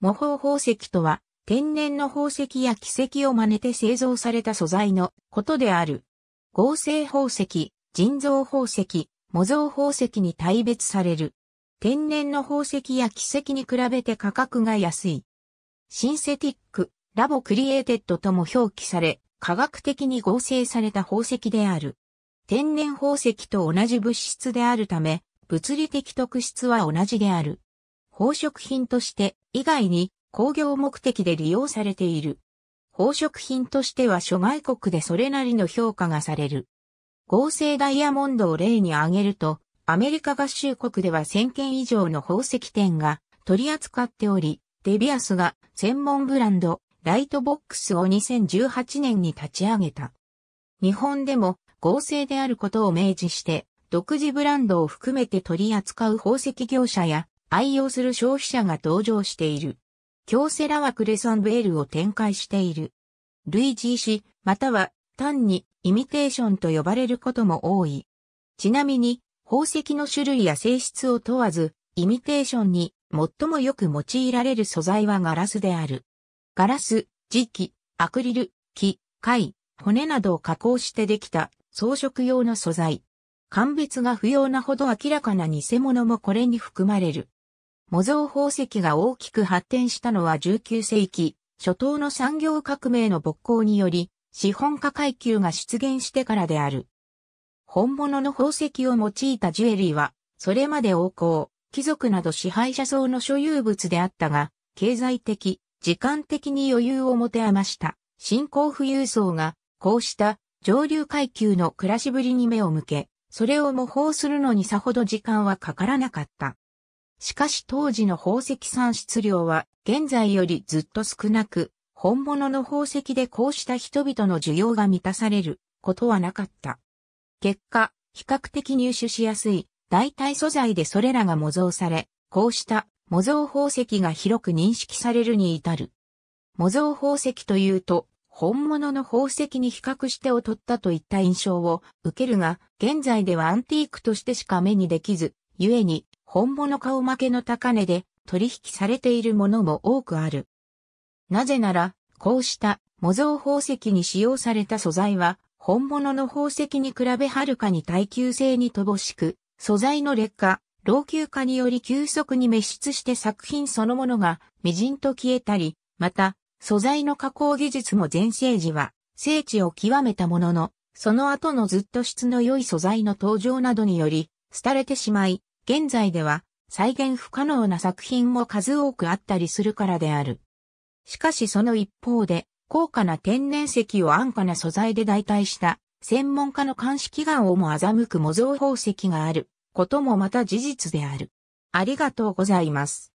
模倣宝石とは、天然の宝石や奇跡を真似て製造された素材のことである。合成宝石、人造宝石、模造宝石に大別される。天然の宝石や奇跡に比べて価格が安い。シンセティック、ラボクリエイテッドとも表記され、科学的に合成された宝石である。天然宝石と同じ物質であるため、物理的特質は同じである。宝飾品として以外に工業目的で利用されている。宝飾品としては諸外国でそれなりの評価がされる。合成ダイヤモンドを例に挙げると、アメリカ合衆国では1000件以上の宝石店が取り扱っており、デビアスが専門ブランドライトボックスを2018年に立ち上げた。日本でも合成であることを明示して、独自ブランドを含めて取り扱う宝石業者や愛用する消費者が登場している。京セラはクレソンベールを展開している。類似し、または単にイミテーションと呼ばれることも多い。ちなみに、宝石の種類や性質を問わず、イミテーションに最もよく用いられる素材はガラスである。ガラス、磁器、アクリル、木、貝、骨などを加工してできた装飾用の素材。鑑別が不要なほど明らかな偽物もこれに含まれる。模造宝石が大きく発展したのは19世紀、初頭の産業革命の勃興により、資本家階級が出現してからである。本物の宝石を用いたジュエリーは、それまで王侯、貴族など支配者層の所有物であったが、経済的、時間的に余裕を持て余した、新興富裕層が、こうした上流階級の暮らしぶりに目を向け、それを模倣するのにさほど時間はかからなかった。しかし当時の宝石産出量は現在よりずっと少なく、本物の宝石でこうした人々の需要が満たされることはなかった。結果、比較的入手しやすい代替素材でそれらが模造され、こうした模造宝石が広く認識されるに至る。模造宝石というと、本物の宝石に比較して劣ったといった印象を受けるが、現在ではアンティークとしてしか目にできず、故に本物顔負けの高値で取引されているものも多くある。なぜなら、こうした模造宝石に使用された素材は、本物の宝石に比べはるかに耐久性に乏しく、素材の劣化、老朽化により急速に滅失して作品そのものが微塵と消えたり、また、素材の加工技術も全盛時は、精緻を極めたものの、その後のずっと質の良い素材の登場などにより、廃れてしまい、現在では再現不可能な作品も数多くあったりするからである。しかしその一方で、高価な天然石を安価な素材で代替した専門家の監視機関をも欺く模造宝石があることもまた事実である。ありがとうございます。